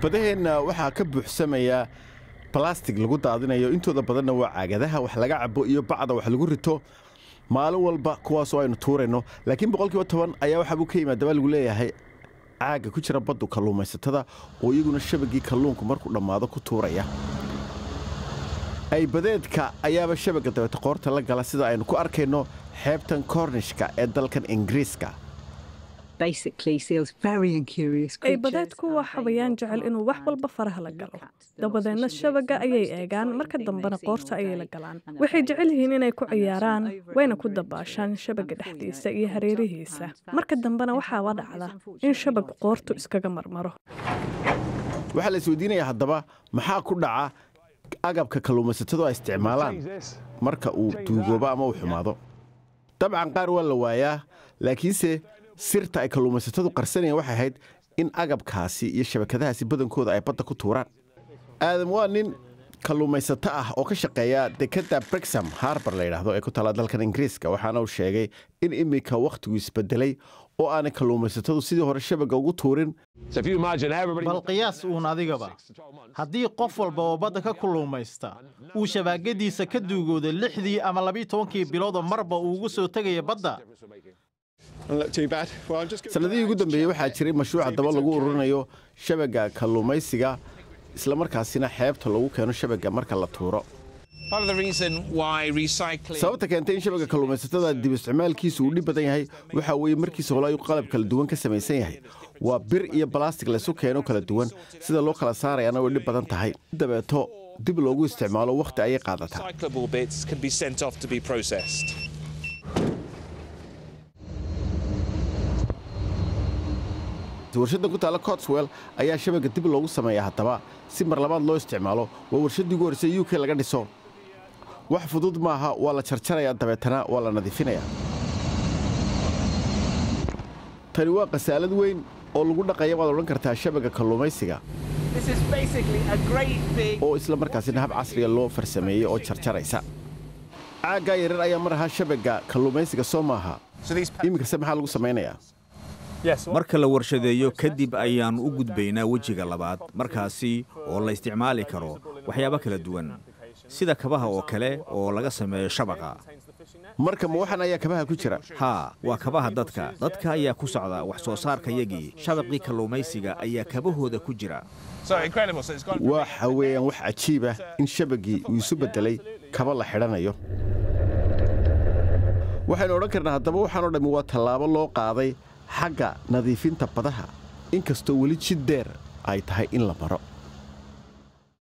badaheenna uh, waxaa ka buuxsamaya balastig lagu daadinayo intooda badanna waa caagadaha wax laga cabo iyo bacda wax lagu rito maalin walba kuwaasoo aynu tuurayno laakiin boqolkiiba toban ayaa waxaabuu ka yimaada baa lagu leeyahay caaga ku jira baddu kalluumaysatada oo iyaguna shabagii kalluunku markuu dhammaado ku tuuraya aybadeedka ayaaba shabagga dabeete qoorta la gala sida aynu ku arkayno xeebtan kornishka ee dalkan ingiriiska ay badeedku waa xayawaan jecel inuu wax walba faraha la galo dabadeenna shabaga ayay eegaan marka dambena qoorta ayay la galaan waxay jecel yihiin inay ku ciyaaraan wayna ku dabaashaan shabaga dhexdiisa iyo hareerihiisa marka dambena waxaaba dhacda in shabag qoortu iskaga marmaro waxaa la isweydiinayaa haddaba maxaa ku dhaca agabka kalluumaysatadu ay isticmaalaan marka uu duugoobo ama uu xumaado dabcan qaar waa la waayaa laakiinse sirta ay kalluumaysatadu qarsanayeen waxay ahayd in agabkaasi iyo shabakadahaasi badankooda ay badda ku tuuraan aadam waa nin kalluumaysato ah oo ka shaqeeya dekadda brexam harbar la yidhaahdo ee ku taala dalkan ingiriiska waxaana uu sheegay in iminka wakhtigu isbedelay oo aanay kalluumaysatadu sidii hore shabaga ugu tuurin bal qiyaas uun adigaba haddii qof walba oo badda ka kulluumaysta uu shabaagadiisa ka duugooda lixdii ama labiiy tobankii biloodoo marba uu ugu soo tegaya badda sanadihii ugu dambeeyey waxaa jiray mashruuca daba lagu ururinayo shabaga kalluumaysiga islamarkaasina xeebta lagu keeno shabaga marka la tuuro sababta keentay in shabaga kalluumaysatada dib isticmaalkiisu uu dhib badan yahay waxa weeye markiisa hole ayuu qalab kala duwan ka samaysan yahay waa bir iyo balastig laysu keeno kala duwan sida loo kala saarayana way dhib badan tahay dabeeto dib loogu isticmaalo wakhti ayay qaadataa warshaddan ku taalla cotswell ayaa shabaga dib loogu sameeyaa haddaba si mar labaad loo isticmaalo waa warshaddii ugu horreysa u k laga dhiso wax fudud maaha waa la jarjarayaa dabeetana waa la nadiifinayaa tani waa khasaalad weyn oo lagu dhaqaya waad odhan kartaa shabagga kalluumaysiga oo isla markaasina hab casriga loo farsameeyey oo jarjaraysa caaggaa yarar ayaa mar ahaa shabaga kalluumaysiga soo maaha iminka se maxaa lagu samaynayaa marka la warshadeeyo kadib ayaan u gudbaynaa wejiga labaad markaasi oo la isticmaali karo waxyaabo kala duwan sida kabaha oo kale oo laga sameeyo shabaqa marka muuxan ayaa kabaha ku jira haa waa kabaha dadka dadka ayaa ku socda wax soo saarkayagii shabaqii kalluumaysiga ayaa kabahooda ku jira waxa weeyaan wax cajiibah in shabagii uu isu beddelay kaba la xidhanayo waxaynu odhan karnaa haddaba waxaanoo dhammi waa tallaabo loo qaaday xagga nadiifinta badaha inkastoo weli jid deer ay tahay in la maro